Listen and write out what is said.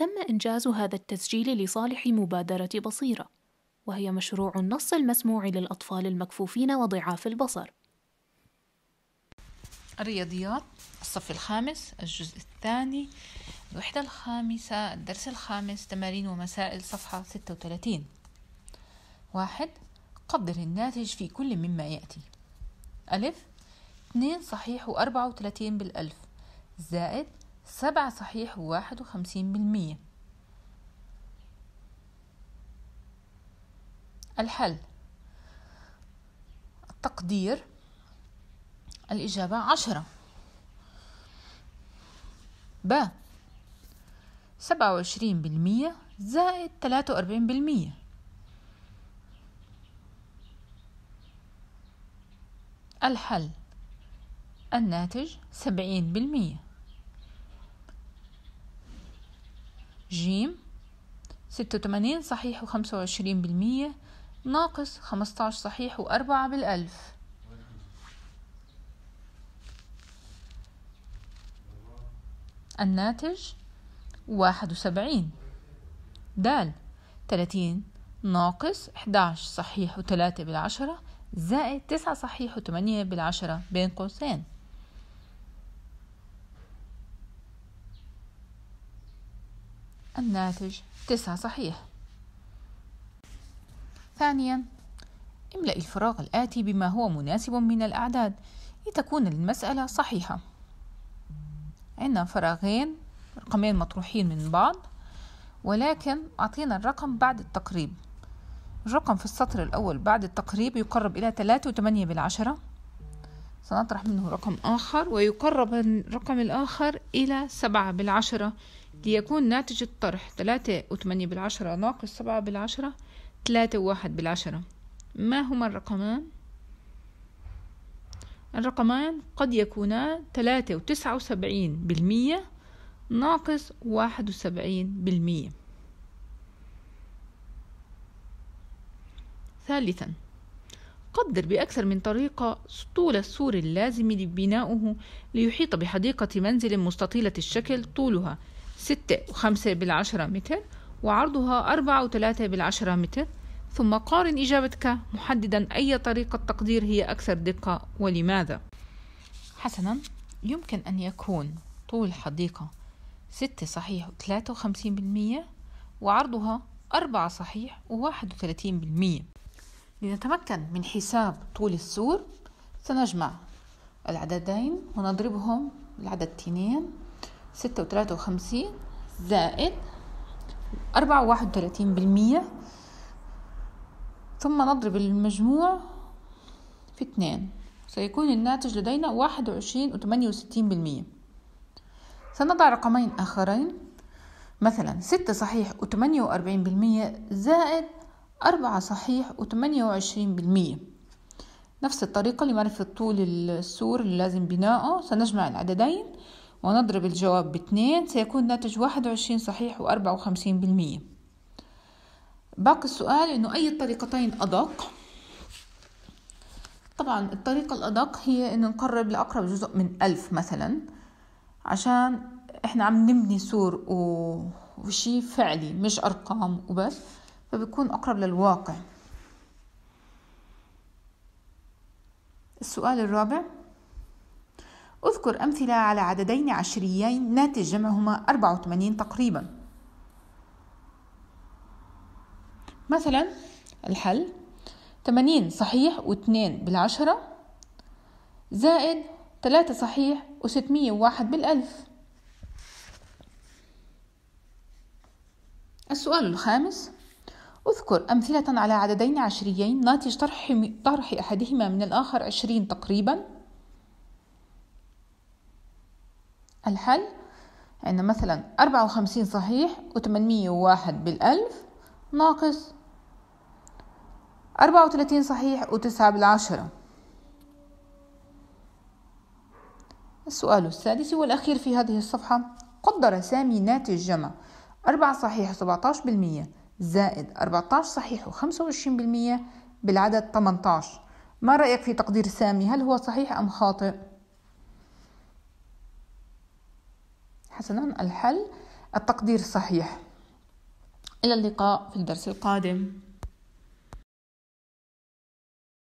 تم إنجاز هذا التسجيل لصالح مبادرة بصيرة، وهي مشروع النص المسموع للأطفال المكفوفين وضعاف البصر. الرياضيات الصف الخامس الجزء الثاني الوحدة الخامسة الدرس الخامس تمارين ومسائل صفحة 36 واحد قدر الناتج في كل مما يأتي ألف اثنين صحيح وأربعة وثلاثين بالألف زائد سبعة صحيح وواحد وخمسين بالمية الحل التقدير الإجابة عشرة ب سبعة وعشرين بالمية زائد تلاتة وأربعين بالمية الحل الناتج سبعين بالمية جيم ستة وتمانين صحيح وخمسة وعشرين بالمية ناقص خمستاش صحيح وأربعة بالألف الناتج واحد وسبعين دال تلاتين ناقص احداش صحيح وتلاتة بالعشرة زائد تسعة صحيح وتمانية بالعشرة بين قوسين الناتج تسعة صحيح ثانيا املأ الفراغ الآتي بما هو مناسب من الأعداد لتكون المسألة صحيحة عندنا فراغين رقمين مطروحين من بعض ولكن أعطينا الرقم بعد التقريب الرقم في السطر الأول بعد التقريب يقرب إلى 3.8 بالعشرة سنطرح منه رقم آخر ويقرب الرقم الآخر إلى سبعة بالعشرة ليكون ناتج الطرح ثلاثة وثمانية بالعشرة ناقص سبعة بالعشرة ثلاثة وواحد بالعشرة ما هما الرقمان؟ الرقمان قد يكونا ثلاثة وتسعة وسبعين بالمية ناقص واحد وسبعين بالمية ثالثا قدر بأكثر من طريقة طول السور اللازم لبنائه ليحيط بحديقة منزل مستطيلة الشكل طولها ستة وخمسة بالعشرة متر وعرضها أربعة وثلاثة بالعشرة متر ثم قارن إجابتك محددا أي طريقة تقدير هي أكثر دقة ولماذا حسنا يمكن أن يكون طول الحديقة ستة صحيح وثلاثة وخمسين بالمية وعرضها أربعة صحيح وواحد وثلاثين بالمية لنتمكن من حساب طول السور سنجمع العددين ونضربهم العدد 2 ستة وتلاتة وخمسين زائد أربعة وواحد وتلاتين بالمية ثم نضرب المجموع في اثنين سيكون الناتج لدينا واحد وعشرين وثمانية وستين بالمية سنضع رقمين آخرين مثلا ستة صحيح وثمانية وأربعين بالمية زائد أربعة صحيح و وعشرين بالمية نفس الطريقة لمعرفة طول السور اللي لازم بناؤه سنجمع العددين ونضرب الجواب باثنين سيكون ناتج واحد وعشرين صحيح وأربعة وخمسين بالمية باقي السؤال إنه أي الطريقتين أدق طبعا الطريقة الأدق هي إنه نقرب لأقرب جزء من ألف مثلا عشان إحنا عم نبني سور و... وشي فعلي مش أرقام وبس فبيكون أقرب للواقع السؤال الرابع اذكر أمثلة على عددين عشريين ناتج جمعهما 84 تقريبا مثلا الحل 80 صحيح و2 بالعشرة زائد 3 صحيح و601 بالألف السؤال الخامس أذكر أمثلة على عددين عشريين ناتج طرح, طرح أحدهما من الآخر عشرين تقريبا الحل عندنا يعني مثلا أربعة وخمسين صحيح وثمانمية وواحد بالألف ناقص أربعة وثلاثين صحيح وتسعة بالعشرة السؤال السادس والأخير في هذه الصفحة قدر سامي ناتج جمع أربعة صحيح سبعتاش بالمئة زائد 14 صحيح و25% بالعدد 18 ما رأيك في تقدير سامي هل هو صحيح أم خاطئ؟ حسنا الحل التقدير صحيح إلى اللقاء في الدرس القادم